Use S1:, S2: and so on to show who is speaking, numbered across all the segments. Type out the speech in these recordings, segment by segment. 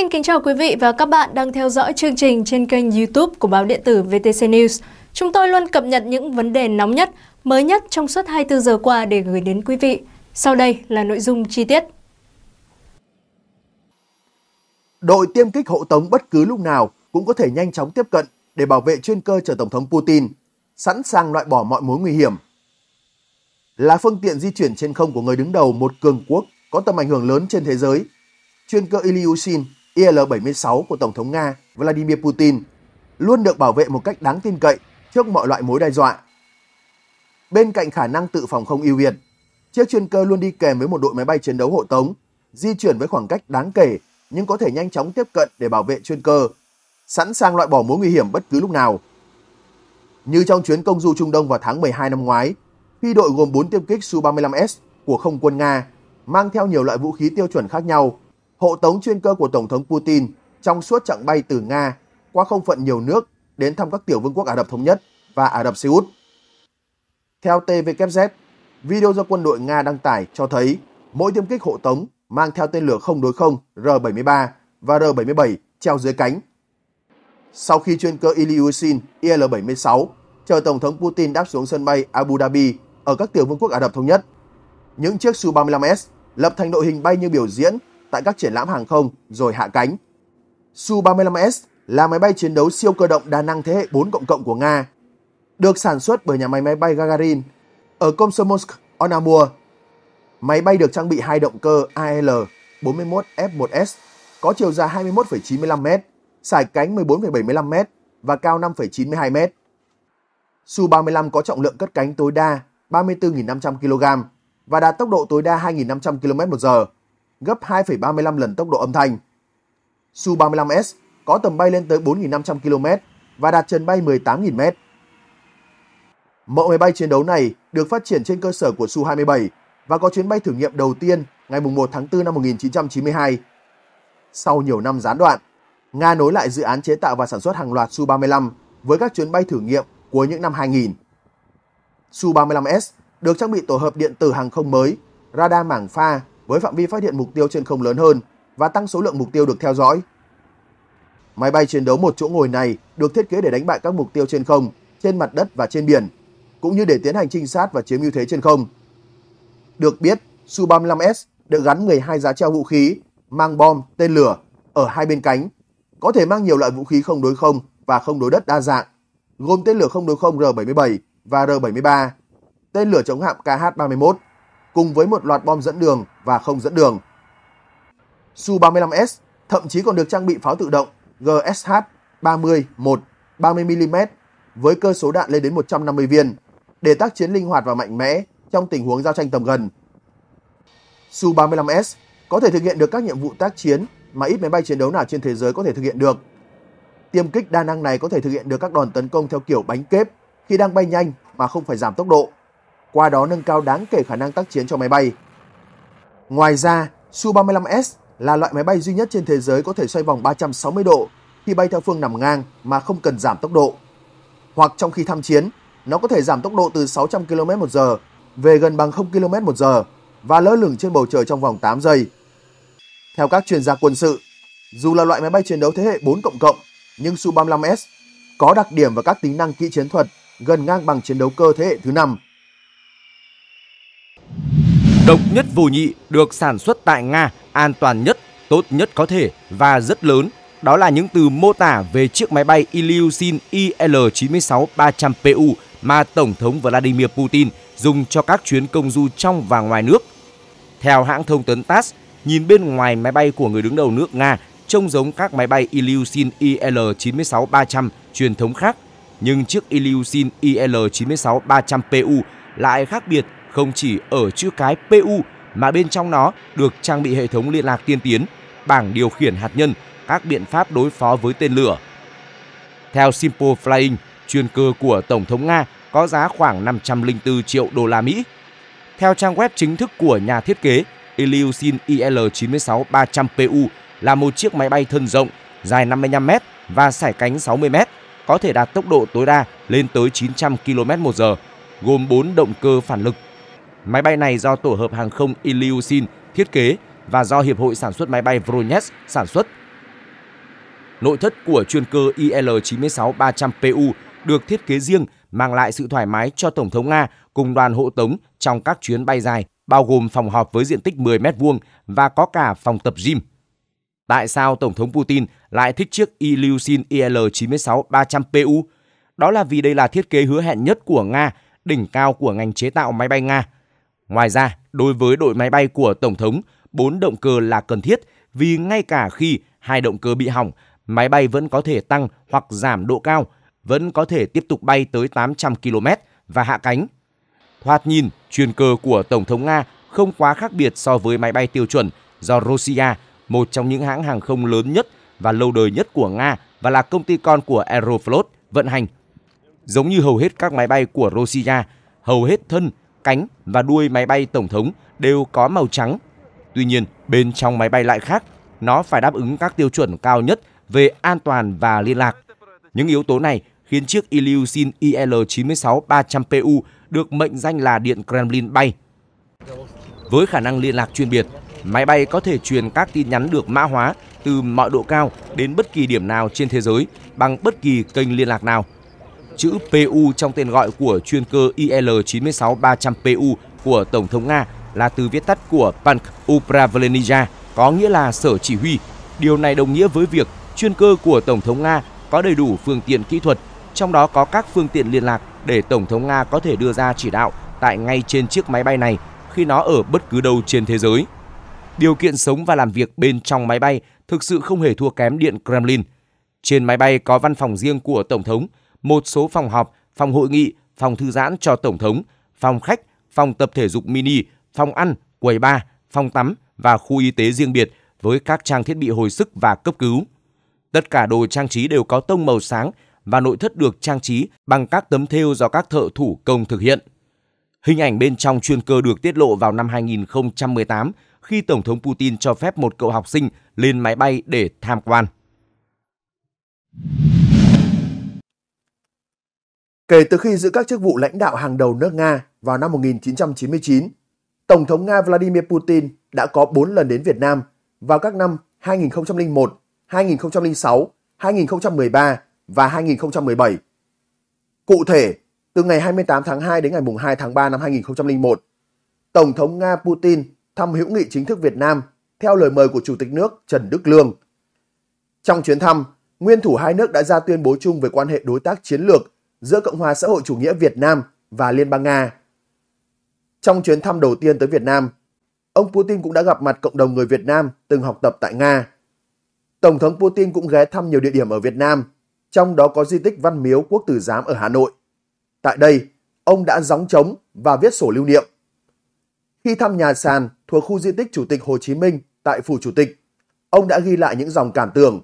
S1: Xin kính chào quý vị và các bạn đang theo dõi chương trình trên kênh YouTube của báo điện tử VTC News. Chúng tôi luôn cập nhật những vấn đề nóng nhất, mới nhất trong suốt 24 giờ qua để gửi đến quý vị. Sau đây là nội dung chi tiết.
S2: Đội tiêm kích hộ tống bất cứ lúc nào cũng có thể nhanh chóng tiếp cận để bảo vệ chuyên cơ chở Tổng thống Putin, sẵn sàng loại bỏ mọi mối nguy hiểm. Là phương tiện di chuyển trên không của người đứng đầu một cường quốc có tầm ảnh hưởng lớn trên thế giới, chuyên cơ Ilyushin IL-76 của Tổng thống Nga Vladimir Putin luôn được bảo vệ một cách đáng tin cậy trước mọi loại mối đe dọa. Bên cạnh khả năng tự phòng không ưu việt, chiếc chuyên cơ luôn đi kèm với một đội máy bay chiến đấu hộ tống, di chuyển với khoảng cách đáng kể nhưng có thể nhanh chóng tiếp cận để bảo vệ chuyên cơ, sẵn sàng loại bỏ mối nguy hiểm bất cứ lúc nào. Như trong chuyến công du Trung Đông vào tháng 12 năm ngoái, phi đội gồm 4 tiêm kích Su-35S của không quân Nga mang theo nhiều loại vũ khí tiêu chuẩn khác nhau hộ tống chuyên cơ của Tổng thống Putin trong suốt chặng bay từ Nga qua không phận nhiều nước đến thăm các tiểu vương quốc Ả Rập Thống Nhất và Ả Rập Xê Út. Theo TVKZ, video do quân đội Nga đăng tải cho thấy mỗi tiêm kích hộ tống mang theo tên lửa không đối không R-73 và R-77 treo dưới cánh. Sau khi chuyên cơ Ilyushin IL-76 chờ Tổng thống Putin đáp xuống sân bay Abu Dhabi ở các tiểu vương quốc Ả Rập Thống Nhất, những chiếc Su-35S lập thành đội hình bay như biểu diễn tại các triển lãm hàng không rồi hạ cánh. Su-35S là máy bay chiến đấu siêu cơ động đa năng thế hệ 4 cộng cộng của Nga, được sản xuất bởi nhà máy máy bay Gagarin ở Komsomolsk, on amur Máy bay được trang bị hai động cơ AL-41F1S có chiều dài 21,95m, sải cánh 14,75m và cao 5,92m. Su-35 có trọng lượng cất cánh tối đa 34.500 kg và đạt tốc độ tối đa 2.500 km/h gấp 2,35 lần tốc độ âm thanh. Su-35S có tầm bay lên tới 4.500 km và đạt trần bay 18.000 m. Mẫu máy bay chiến đấu này được phát triển trên cơ sở của Su-27 và có chuyến bay thử nghiệm đầu tiên ngày 1 tháng 4 năm 1992. Sau nhiều năm gián đoạn, Nga nối lại dự án chế tạo và sản xuất hàng loạt Su-35 với các chuyến bay thử nghiệm cuối những năm 2000. Su-35S được trang bị tổ hợp điện tử hàng không mới, radar mảng pha với phạm vi phát hiện mục tiêu trên không lớn hơn và tăng số lượng mục tiêu được theo dõi. Máy bay chiến đấu một chỗ ngồi này được thiết kế để đánh bại các mục tiêu trên không, trên mặt đất và trên biển, cũng như để tiến hành trinh sát và chiếm ưu thế trên không. Được biết, Su-35S được gắn 12 giá treo vũ khí, mang bom, tên lửa ở hai bên cánh, có thể mang nhiều loại vũ khí không đối không và không đối đất đa dạng, gồm tên lửa không đối không R-77 và R-73, tên lửa chống hạm KH-31, cùng với một loạt bom dẫn đường và không dẫn đường. Su-35S thậm chí còn được trang bị pháo tự động GSH-30-1 30mm với cơ số đạn lên đến 150 viên để tác chiến linh hoạt và mạnh mẽ trong tình huống giao tranh tầm gần. Su-35S có thể thực hiện được các nhiệm vụ tác chiến mà ít máy bay chiến đấu nào trên thế giới có thể thực hiện được. Tiêm kích đa năng này có thể thực hiện được các đòn tấn công theo kiểu bánh kép khi đang bay nhanh mà không phải giảm tốc độ qua đó nâng cao đáng kể khả năng tác chiến cho máy bay. Ngoài ra, Su-35S là loại máy bay duy nhất trên thế giới có thể xoay vòng 360 độ khi bay theo phương nằm ngang mà không cần giảm tốc độ. Hoặc trong khi tham chiến, nó có thể giảm tốc độ từ 600 km một giờ về gần bằng 0 km một giờ và lỡ lửng trên bầu trời trong vòng 8 giây. Theo các chuyên gia quân sự, dù là loại máy bay chiến đấu thế hệ 4 cộng cộng, nhưng Su-35S có đặc điểm và các tính năng kỹ chiến thuật gần ngang bằng chiến đấu cơ thế hệ thứ 5
S1: độc nhất vô nhị được sản xuất tại Nga, an toàn nhất, tốt nhất có thể và rất lớn. Đó là những từ mô tả về chiếc máy bay Ilyushin IL-96-300PU mà Tổng thống Vladimir Putin dùng cho các chuyến công du trong và ngoài nước. Theo hãng thông tấn TASS, nhìn bên ngoài máy bay của người đứng đầu nước Nga trông giống các máy bay Ilyushin IL-96-300 truyền thống khác, nhưng chiếc Ilyushin IL-96-300PU lại khác biệt không chỉ ở chữ cái PU mà bên trong nó được trang bị hệ thống liên lạc tiên tiến, bảng điều khiển hạt nhân, các biện pháp đối phó với tên lửa. Theo Simple Flying, chuyên cơ của Tổng thống Nga có giá khoảng 504 triệu đô la Mỹ. Theo trang web chính thức của nhà thiết kế, Ilyushin IL-96-300PU là một chiếc máy bay thân rộng, dài 55 m và sải cánh 60 m, có thể đạt tốc độ tối đa lên tới 900 km/h gồm 4 động cơ phản lực. Máy bay này do tổ hợp hàng không Ilyushin thiết kế và do Hiệp hội Sản xuất Máy bay Vronets sản xuất. Nội thất của chuyên cơ IL-96-300PU được thiết kế riêng mang lại sự thoải mái cho Tổng thống Nga cùng đoàn hộ tống trong các chuyến bay dài, bao gồm phòng họp với diện tích 10m2 và có cả phòng tập gym. Tại sao Tổng thống Putin lại thích chiếc Ilyushin IL-96-300PU? Đó là vì đây là thiết kế hứa hẹn nhất của Nga – đỉnh cao của ngành chế tạo máy bay Nga. Ngoài ra, đối với đội máy bay của Tổng thống, bốn động cơ là cần thiết vì ngay cả khi hai động cơ bị hỏng, máy bay vẫn có thể tăng hoặc giảm độ cao, vẫn có thể tiếp tục bay tới 800 km và hạ cánh. Thoạt nhìn, chuyên cơ của Tổng thống Nga không quá khác biệt so với máy bay tiêu chuẩn do Rosia, một trong những hãng hàng không lớn nhất và lâu đời nhất của Nga và là công ty con của Aeroflot, vận hành Giống như hầu hết các máy bay của Rossiya, hầu hết thân, cánh và đuôi máy bay tổng thống đều có màu trắng. Tuy nhiên, bên trong máy bay lại khác, nó phải đáp ứng các tiêu chuẩn cao nhất về an toàn và liên lạc. Những yếu tố này khiến chiếc Ilyushin IL-96-300PU được mệnh danh là Điện Kremlin bay. Với khả năng liên lạc chuyên biệt, máy bay có thể truyền các tin nhắn được mã hóa từ mọi độ cao đến bất kỳ điểm nào trên thế giới bằng bất kỳ kênh liên lạc nào – chữ PU trong tên gọi của chuyên cơ IL-96-300PU của Tổng thống Nga là từ viết tắt của Pank Upravlenija, có nghĩa là sở chỉ huy. Điều này đồng nghĩa với việc chuyên cơ của Tổng thống Nga có đầy đủ phương tiện kỹ thuật, trong đó có các phương tiện liên lạc để Tổng thống Nga có thể đưa ra chỉ đạo tại ngay trên chiếc máy bay này khi nó ở bất cứ đâu trên thế giới. Điều kiện sống và làm việc bên trong máy bay thực sự không hề thua kém điện Kremlin. Trên máy bay có văn phòng riêng của Tổng thống, một số phòng họp, phòng hội nghị, phòng thư giãn cho Tổng thống, phòng khách, phòng tập thể dục mini, phòng ăn, quầy bar, phòng tắm và khu y tế riêng biệt với các trang thiết bị hồi sức và cấp cứu. Tất cả đồ trang trí đều có tông màu sáng và nội thất được trang trí bằng các tấm thêu do các thợ thủ công thực hiện. Hình ảnh bên trong chuyên cơ được tiết lộ vào năm 2018 khi Tổng thống Putin cho phép một cậu học sinh lên máy bay để tham quan. Kể từ khi giữ
S2: các chức vụ lãnh đạo hàng đầu nước Nga vào năm 1999, Tổng thống Nga Vladimir Putin đã có 4 lần đến Việt Nam vào các năm 2001, 2006, 2013 và 2017. Cụ thể, từ ngày 28 tháng 2 đến ngày 2 tháng 3 năm 2001, Tổng thống Nga Putin thăm hữu nghị chính thức Việt Nam theo lời mời của Chủ tịch nước Trần Đức Lương. Trong chuyến thăm, nguyên thủ hai nước đã ra tuyên bố chung về quan hệ đối tác chiến lược giữa Cộng hòa xã hội chủ nghĩa Việt Nam và Liên bang Nga. Trong chuyến thăm đầu tiên tới Việt Nam, ông Putin cũng đã gặp mặt cộng đồng người Việt Nam từng học tập tại Nga. Tổng thống Putin cũng ghé thăm nhiều địa điểm ở Việt Nam, trong đó có di tích Văn Miếu Quốc Tử Giám ở Hà Nội. Tại đây, ông đã gióng trống và viết sổ lưu niệm. Khi thăm nhà sàn thuộc khu di tích Chủ tịch Hồ Chí Minh tại Phủ Chủ tịch, ông đã ghi lại những dòng cảm tưởng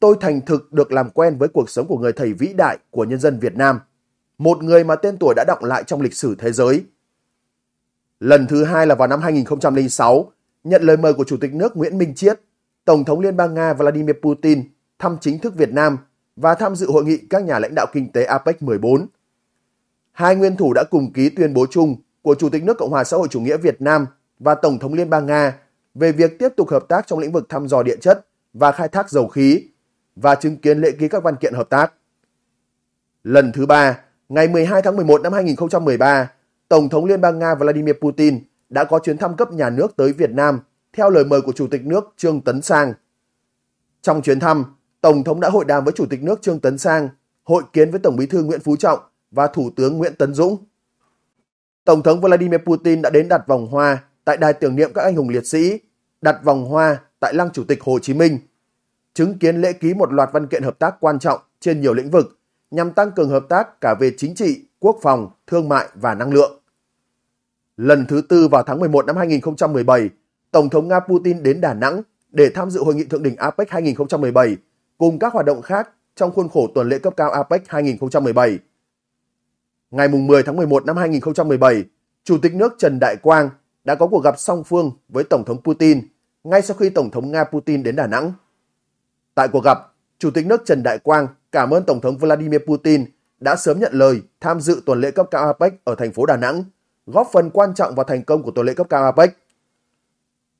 S2: tôi thành thực được làm quen với cuộc sống của người thầy vĩ đại của nhân dân Việt Nam, một người mà tên tuổi đã đọng lại trong lịch sử thế giới. Lần thứ hai là vào năm 2006, nhận lời mời của Chủ tịch nước Nguyễn Minh Chiết, Tổng thống Liên bang Nga Vladimir Putin thăm chính thức Việt Nam và tham dự hội nghị các nhà lãnh đạo kinh tế APEC 14. Hai nguyên thủ đã cùng ký tuyên bố chung của Chủ tịch nước Cộng hòa xã hội chủ nghĩa Việt Nam và Tổng thống Liên bang Nga về việc tiếp tục hợp tác trong lĩnh vực thăm dò địa chất và khai thác dầu khí và chứng kiến lễ ký các văn kiện hợp tác. Lần thứ ba, ngày 12 tháng 11 năm 2013, Tổng thống Liên bang Nga Vladimir Putin đã có chuyến thăm cấp nhà nước tới Việt Nam theo lời mời của Chủ tịch nước Trương Tấn Sang. Trong chuyến thăm, Tổng thống đã hội đàm với Chủ tịch nước Trương Tấn Sang, hội kiến với Tổng bí thư Nguyễn Phú Trọng và Thủ tướng Nguyễn Tấn Dũng. Tổng thống Vladimir Putin đã đến đặt vòng hoa tại đài tưởng niệm các anh hùng liệt sĩ, đặt vòng hoa tại lăng Chủ tịch Hồ Chí Minh chứng kiến lễ ký một loạt văn kiện hợp tác quan trọng trên nhiều lĩnh vực nhằm tăng cường hợp tác cả về chính trị, quốc phòng, thương mại và năng lượng. Lần thứ tư vào tháng 11 năm 2017, Tổng thống Nga Putin đến Đà Nẵng để tham dự hội nghị thượng đỉnh APEC 2017 cùng các hoạt động khác trong khuôn khổ tuần lễ cấp cao APEC 2017. Ngày 10 tháng 11 năm 2017, Chủ tịch nước Trần Đại Quang đã có cuộc gặp song phương với Tổng thống Putin ngay sau khi Tổng thống Nga Putin đến Đà Nẵng. Tại cuộc gặp, Chủ tịch nước Trần Đại Quang cảm ơn Tổng thống Vladimir Putin đã sớm nhận lời tham dự tuần lễ cấp cao APEC ở thành phố Đà Nẵng, góp phần quan trọng vào thành công của tuần lễ cấp cao APEC.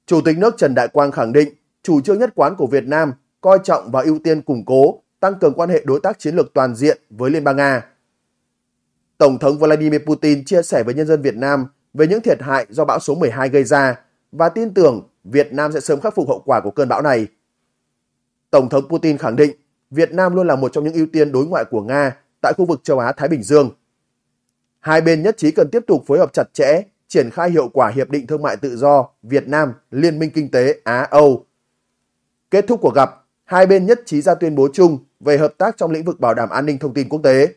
S2: Chủ tịch nước Trần Đại Quang khẳng định chủ trương nhất quán của Việt Nam coi trọng và ưu tiên củng cố, tăng cường quan hệ đối tác chiến lược toàn diện với Liên bang Nga. Tổng thống Vladimir Putin chia sẻ với nhân dân Việt Nam về những thiệt hại do bão số 12 gây ra và tin tưởng Việt Nam sẽ sớm khắc phục hậu quả của cơn bão này. Tổng thống Putin khẳng định Việt Nam luôn là một trong những ưu tiên đối ngoại của Nga tại khu vực châu Á-Thái Bình Dương. Hai bên nhất trí cần tiếp tục phối hợp chặt chẽ, triển khai hiệu quả Hiệp định Thương mại Tự do Việt Nam-Liên minh Kinh tế Á-Âu. Kết thúc cuộc gặp, hai bên nhất trí ra tuyên bố chung về hợp tác trong lĩnh vực bảo đảm an ninh thông tin quốc tế.